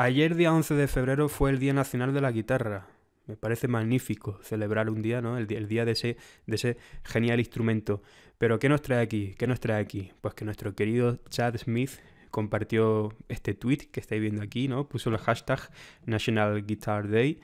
Ayer, día 11 de febrero, fue el Día Nacional de la Guitarra. Me parece magnífico celebrar un día, ¿no? El, día de ese, de ese genial instrumento. Pero ¿qué nos trae aquí? ¿Qué nos trae aquí? Pues que nuestro querido Chad Smith compartió este tweet que estáis viendo aquí, ¿no? Puso el hashtag National Guitar Day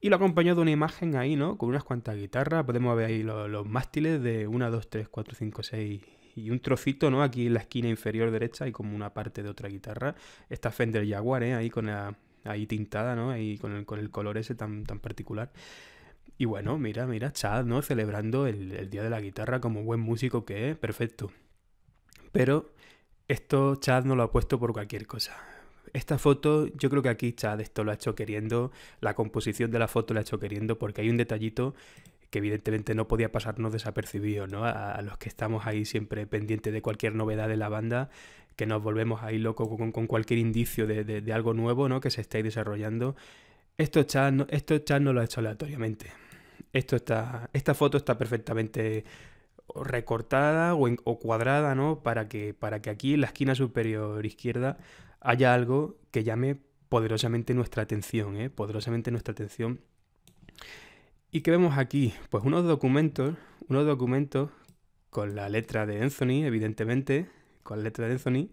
y lo acompañó de una imagen ahí, ¿no? Con unas cuantas guitarras. Podemos ver ahí los, los mástiles de 1, 2, 3, 4, 5, 6 y un trocito, ¿no? Aquí en la esquina inferior derecha hay como una parte de otra guitarra. Esta Fender Jaguar, ¿eh? Ahí con la... Ahí tintada, ¿no? Ahí con el, color ese tan, tan particular. Y bueno, mira, mira, Chad, ¿no? Celebrando el, el, Día de la Guitarra como buen músico que es, perfecto. Pero esto Chad no lo ha puesto por cualquier cosa. Esta foto, yo creo que aquí Chad esto lo ha hecho queriendo, la composición de la foto la ha hecho queriendo, porque hay un detallito que evidentemente no podía pasarnos desapercibidos, ¿no? A, los que estamos ahí siempre pendientes de cualquier novedad de la banda, que nos volvemos ahí locos con, cualquier indicio de, algo nuevo, ¿no? Que se esté desarrollando. Esto chat no, esto no lo ha hecho aleatoriamente. Esto está, esta foto está perfectamente recortada o, o cuadrada, ¿no? Para que, para que aquí en la esquina superior izquierda haya algo que llame poderosamente nuestra atención, ¿eh? Poderosamente nuestra atención ¿Y qué vemos aquí? Pues unos documentos, unos documentos con la letra de Anthony, evidentemente, con la letra de Anthony.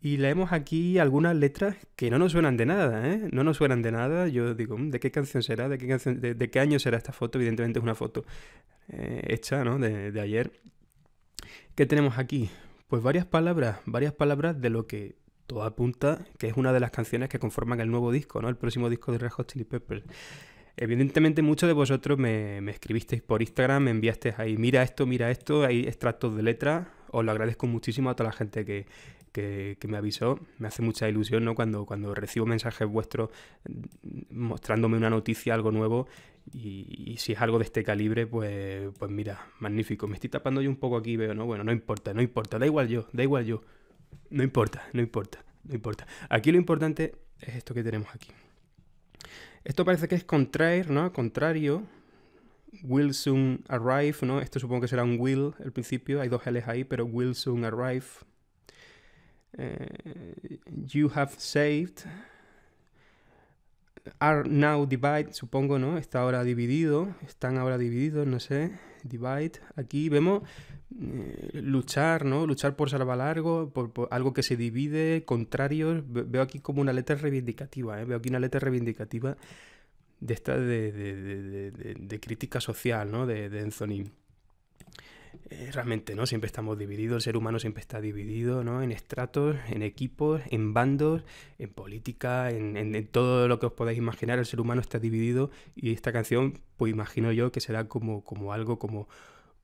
Y leemos aquí algunas letras que no nos suenan de nada, ¿eh? No nos suenan de nada. Yo digo, mm, ¿de qué canción será? ¿De qué, de, qué año será esta foto? Evidentemente es una foto eh, hecha, ¿no? De, ayer. ¿Qué tenemos aquí? Pues varias palabras, varias palabras de lo que todo apunta que es una de las canciones que conforman el nuevo disco, ¿no? El próximo disco de Red Hot Pepper. Evidentemente muchos de vosotros me, escribisteis por Instagram, me enviasteis ahí, mira esto, mira esto, hay extractos de letra, Os lo agradezco muchísimo a toda la gente que, me avisó. Me hace mucha ilusión, ¿no? Cuando, cuando recibo mensajes vuestros mm, mostrándome una noticia, algo nuevo, y, si es algo de este calibre, pues, pues mira, magnífico. Me estoy tapando yo un poco aquí, veo, ¿no? Bueno, no importa, no importa, da igual yo, da igual yo. No importa, no importa, no importa. Aquí lo importante es esto que tenemos aquí. Esto parece que es contraer, ¿no? Contrario. Will soon arrive, ¿no? Esto supongo que será un will al principio, hay dos L's ahí, pero will soon arrive. Eh, you have saved, are now divide, supongo, ¿no? Está ahora dividido, están ahora divididos, no sé, divide. Aquí vemos eh, luchar, ¿no? Luchar por salvar algo, por, algo que se divide, contrarios. Veo aquí como una letra reivindicativa, ¿eh? Veo aquí una letra reivindicativa de esta de, de, de, de crítica social, ¿no? De, de eh, realmente, ¿no? Siempre estamos divididos, el ser humano siempre está dividido, ¿no? En estratos, en equipos, en bandos, en política, en, todo lo que os podáis imaginar, el ser humano está dividido y esta canción, pues imagino yo que será como, como algo, como,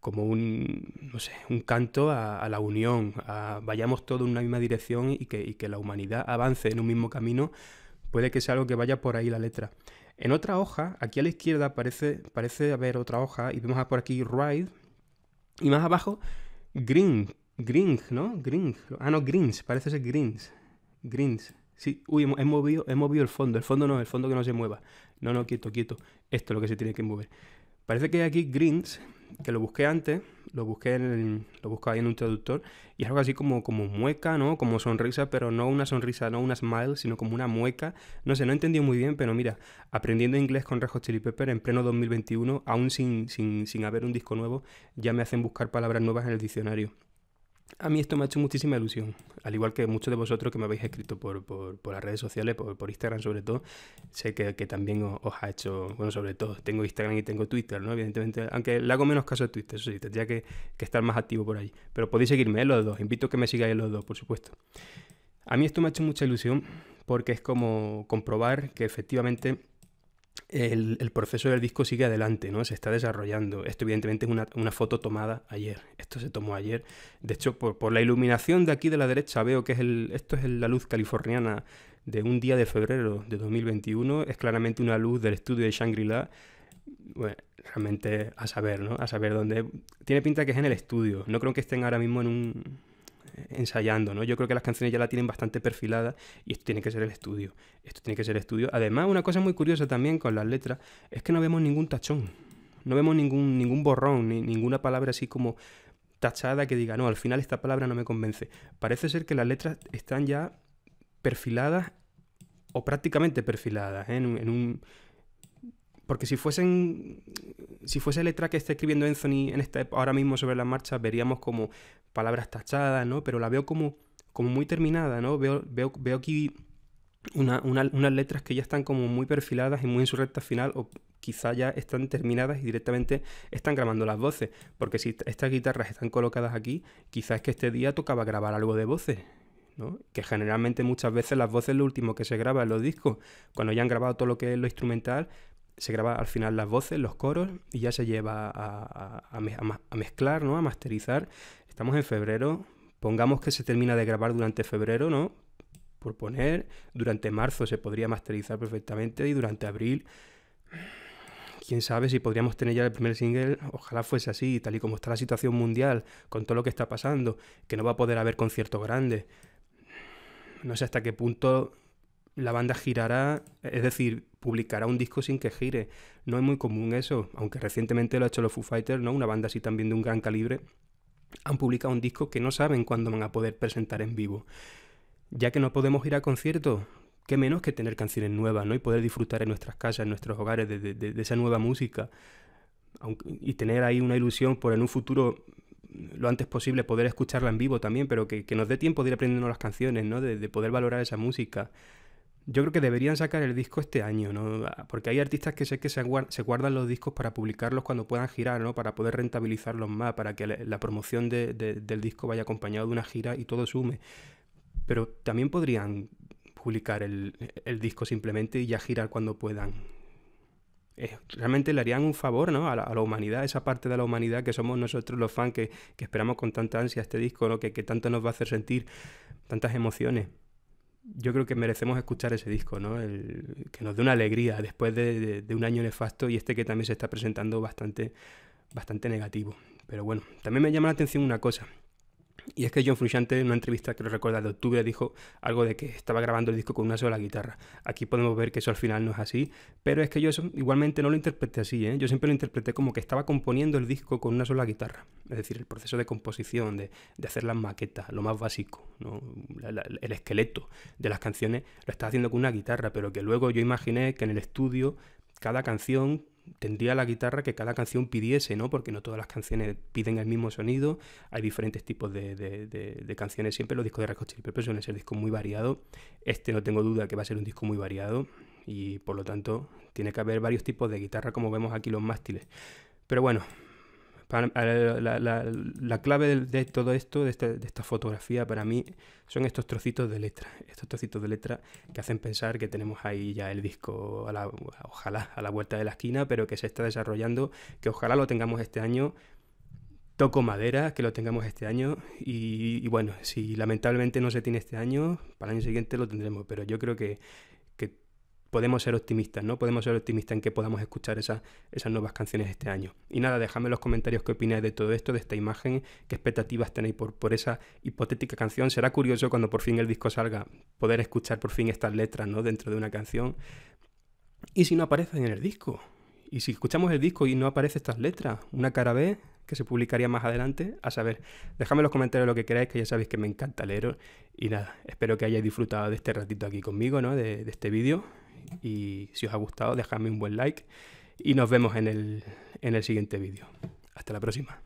como un, no sé, un canto a, la unión, a vayamos todos en una misma dirección y que, la humanidad avance en un mismo camino, puede que sea algo que vaya por ahí la letra. En otra hoja, aquí a la izquierda parece, parece haber otra hoja y vemos por aquí Ride, y más abajo, Green, Green, ¿no? Green. Ah, no, Greens, parece ser Greens. Greens. Sí, uy, he movido, movido el fondo. El fondo no, el fondo que no se mueva. No, no, quieto, quieto. Esto es lo que se tiene que mover. Parece que hay aquí Greens, que lo busqué antes, lo busqué en lo ahí en un traductor y es algo así como, como mueca, ¿no? Como sonrisa, pero no una sonrisa, no una smile, sino como una mueca. No sé, no he entendido muy bien, pero mira, aprendiendo inglés con Rejo Chili Pepper en pleno 2021, aún sin, sin, sin haber un disco nuevo, ya me hacen buscar palabras nuevas en el diccionario. A mí esto me ha hecho muchísima ilusión, al igual que muchos de vosotros que me habéis escrito por, las redes sociales, por, Instagram sobre todo, sé que, también os, ha hecho, bueno, sobre todo, tengo Instagram y tengo Twitter, ¿no? Evidentemente, aunque le hago menos caso a Twitter, eso sí, tendría que, estar más activo por ahí. Pero podéis seguirme, eh, los dos, invito a que me sigáis los dos, por supuesto. A mí esto me ha hecho mucha ilusión porque es como comprobar que efectivamente el, proceso del disco sigue adelante, ¿no? Se está desarrollando. Esto evidentemente es una, foto tomada ayer. Esto se tomó ayer. De hecho, por, la iluminación de aquí de la derecha veo que es el, esto es la luz californiana de un día de febrero de 2021. Es claramente una luz del estudio de Shangri-La. Bueno, realmente a saber, ¿no? A saber dónde... Tiene pinta que es en el estudio. No creo que estén ahora mismo en un, ensayando, ¿no? Yo creo que las canciones ya la tienen bastante perfilada y esto tiene que ser el estudio. Esto tiene que ser el estudio. Además, una cosa muy curiosa también con las letras es que no vemos ningún tachón. No vemos ningún, ningún borrón, ni ninguna palabra así como tachada que diga, no, al final esta palabra no me convence. Parece ser que las letras están ya perfiladas o prácticamente perfiladas ¿eh? en, un, porque si fuesen si fuese letra que está escribiendo Anthony en esta, ahora mismo sobre la marcha veríamos como palabras tachadas, ¿no? Pero la veo como, como muy terminada, ¿no? Veo, veo, veo aquí unas letras que ya están como muy perfiladas y muy en su recta final, o quizá ya están terminadas y directamente están grabando las voces. Porque si estas guitarras están colocadas aquí, quizás es que este día tocaba grabar algo de voces. ¿no? Que generalmente muchas veces las voces es lo último que se graba en los discos. Cuando ya han grabado todo lo que es lo instrumental, se graba al final las voces, los coros, y ya se lleva a, a, a mezclar, ¿no? A masterizar Estamos en febrero. Pongamos que se termina de grabar durante febrero, ¿no? Por poner, durante marzo se podría masterizar perfectamente y durante abril quién sabe si podríamos tener ya el primer single, ojalá fuese así, tal y como está la situación mundial, con todo lo que está pasando, que no va a poder haber conciertos grandes. No sé hasta qué punto la banda girará, es decir, publicará un disco sin que gire. No es muy común eso, aunque recientemente lo ha hecho los Foo Fighters, ¿no? Una banda así también de un gran calibre, han publicado un disco que no saben cuándo van a poder presentar en vivo. Ya que no podemos ir a conciertos, qué menos que tener canciones nuevas, ¿no? Y poder disfrutar en nuestras casas, en nuestros hogares de, esa nueva música. y tener ahí una ilusión por en un futuro, lo antes posible, poder escucharla en vivo también, pero que, nos dé tiempo de ir aprendiendo las canciones, ¿no? de poder valorar esa música. Yo creo que deberían sacar el disco este año, ¿no? Porque hay artistas que sé que se, guardan los discos para publicarlos cuando puedan girar, ¿no? Para poder rentabilizarlos más, para que la promoción del disco vaya acompañado de una gira y todo sume. Pero también podrían publicar el, disco simplemente y ya girar cuando puedan. Eh, realmente le harían un favor ¿no? a, la, a, humanidad, esa parte de la humanidad que somos nosotros los fans que, esperamos con tanta ansia este disco, lo que tanto nos va a hacer sentir tantas emociones yo creo que merecemos escuchar ese disco, ¿no? El, que nos dé una alegría después de, un año nefasto y este que también se está presentando bastante, bastante negativo. Pero bueno, también me llama la atención una cosa. Y es que John Frusciante, en una entrevista que lo recuerda de octubre, dijo algo de que estaba grabando el disco con una sola guitarra. Aquí podemos ver que eso al final no es así, pero es que yo igualmente no lo interpreté así, ¿eh? yo siempre lo interpreté como que estaba componiendo el disco con una sola guitarra. Es decir, el proceso de composición, de, hacer las maquetas, lo más básico, el esqueleto de las canciones, lo estaba haciendo con una guitarra, pero que luego yo imaginé que en el estudio cada canción tendría la guitarra que cada canción pidiese, ¿no? Porque no todas las canciones piden el mismo sonido, hay diferentes tipos de, canciones, siempre los discos de Red Hot Chili Peppers suelen ser discos muy variados, este no tengo duda que va a ser un disco muy variado y por lo tanto tiene que haber varios tipos de guitarra como vemos aquí los mástiles. Pero bueno, la, clave de, todo esto, este, de esta, fotografía, para mí son estos trocitos de letra. Estos trocitos de letra que hacen pensar que tenemos ahí ya el disco, ojalá, a la vuelta de la esquina, pero que se está desarrollando, que ojalá lo tengamos este año. Toco madera, que lo tengamos este año. y bueno, si lamentablemente no se tiene este año, para el año siguiente lo tendremos. Pero yo creo que podemos ser optimistas, ¿no? Podemos ser optimistas en que podamos escuchar esas, esas nuevas canciones este año. Y nada, dejadme en los comentarios qué opináis de todo esto, de esta imagen, qué expectativas tenéis por, por esa hipotética canción. Será curioso cuando por fin el disco salga, poder escuchar por fin estas letras, ¿no? Dentro de una canción. ¿Y si no aparecen en el disco? ¿Y si escuchamos el disco y no aparecen estas letras? Una cara B que se publicaría más adelante, a saber, dejadme en los comentarios lo que queráis, que ya sabéis que me encanta leeros. Y nada, espero que hayáis disfrutado de este ratito aquí conmigo, ¿no? de este vídeo y si os ha gustado dejadme un buen like y nos vemos en el, en el siguiente vídeo. Hasta la próxima.